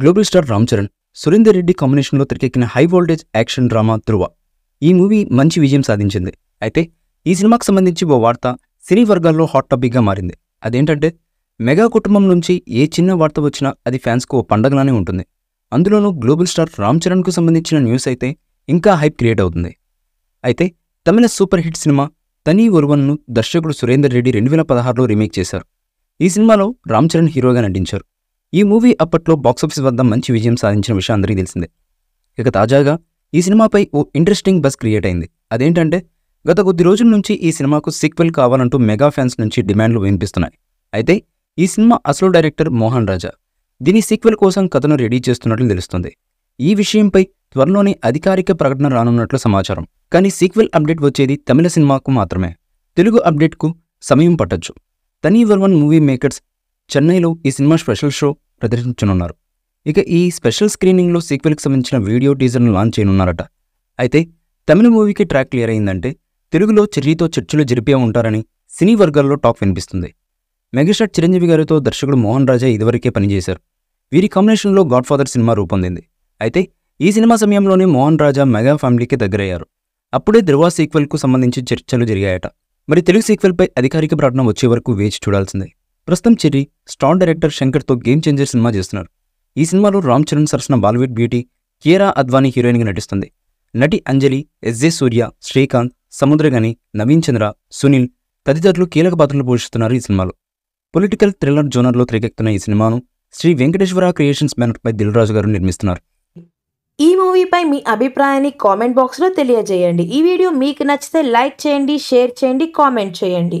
global star Ram Charan Surender Reddy కాంబినేషన్లో తెరకెక్కిన high voltage action drama Dhruva ఈ మూవీ మంచి విజయం సాధించింది అయితే ఈ సినిమాకు సంబంధించి ఓ వార్త సినీ వర్గాల్లో హాట్ టాపిక్గా మారింది అదేంటంటే మెగా కుటుంబం నుంచి ఏ చిన్న వార్త వచ్చినా అది ఫ్యాన్స్కు ఓ పండగలానే ఉంటుంది అందులోనూ గ్లోబల్ స్టార్ రామ్ చరణ్కు సంబంధించిన న్యూస్ అయితే ఇంకా హైప్ క్రియేట్ అవుతుంది అయితే Tamil super hit cinema Thani ఒరువన్ను దర్శకుడు సురేందర్ రెడ్డి రెండు వేల పదహారులో రీమేక్ చేశారు ఈ సినిమాలో రామ్ చరణ్ హీరోగా నటించారు ఈ మూవీ అప్పట్లో బాక్సాఫీస్ వద్ద మంచి విజయం సాధించిన విషయం అందరికీ తెలిసిందే ఇక తాజాగా ఈ సినిమాపై ఓ ఇంట్రెస్టింగ్ బస్ క్రియేట్ అయింది అదేంటంటే గత కొద్ది రోజుల నుంచి ఈ సినిమాకు సీక్వెల్ కావాలంటూ మెగా ఫ్యాన్స్ నుంచి డిమాండ్లు వినిపిస్తున్నాయి అయితే ఈ సినిమా అసలు డైరెక్టర్ మోహన్ రాజా దీని సీక్వెల్ కోసం కథను రెడీ చేస్తున్నట్లు తెలుస్తుంది ఈ విషయంపై త్వరలోనే అధికారిక ప్రకటన రానున్నట్లు సమాచారం కానీ సీక్వెల్ అప్డేట్ వచ్చేది తమిళ సినిమాకు మాత్రమే తెలుగు అప్డేట్కు సమయం పట్టొచ్చు తనీ వర్వన్ మూవీ మేకర్స్ చెన్నైలో ఈ సినిమా స్పెషల్ షో ప్రదర్శించనున్నారు ఇక ఈ స్పెషల్ స్క్రీనింగ్లో సీక్వెల్కి సంబంధించిన వీడియో టీజర్ను లాంచ్ చేయనున్నారట అయితే తమిళ మూవీకి ట్రాక్ క్లియర్ అయిందంటే తెలుగులో చర్యతో చర్చలు జరిపే ఉంటారని సినీ వర్గాల్లో టాక్ వినిపిస్తుంది మెగాస్టార్ చిరంజీవి గారితో దర్శకుడు మోహన్ రాజా ఇదివరకే పనిచేశారు వీరి కాంబినేషన్లో గాడ్ఫాదర్ సినిమా రూపొందింది అయితే ఈ సినిమా సమయంలోనే మోహన్ రాజా మెగా ఫ్యామిలీకి దగ్గరయ్యారు అప్పుడే ధ్రువ సీక్వెల్కు సంబంధించి చర్చలు జరిగాయట మరి తెలుగు సీక్వెల్పై అధికారిక ప్రకటన వచ్చే వరకు వేచి చూడాల్సిందే ప్రస్తుతం చెర్రీ స్టార్ డైరెక్టర్ శంకర్తో గేమ్ చేంజర్ సినిమా చేస్తున్నారు ఈ సినిమాలో రామ్ చరణ్ సరసన బాలీవుడ్ బ్యూటీ కీరా అద్వానీ హీరోయిన్గా నటిస్తుంది నటి అంజలి ఎస్జే సూర్య శ్రీకాంత్ సముద్రగని నవీన్ చంద్ర సునీల్ తదితరులు కీలక పాత్రలు పోషిస్తున్నారు ఈ సినిమాలో పొలిటికల్ థ్రిల్లర్ జోనర్లో తెరకెక్కుతున్న ఈ సినిమాను శ్రీ వెంకటేశ్వర క్రియేషన్స్ బ్యానర్పై రాజు గారు నిర్మిస్తున్నారు ఈ మూవీపై మీ అభిప్రాయాన్ని కామెంట్ బాక్స్లో తెలియజేయండి ఈ వీడియో మీకు నచ్చితే లైక్ చేయండి షేర్ చేయండి కామెంట్ చేయండి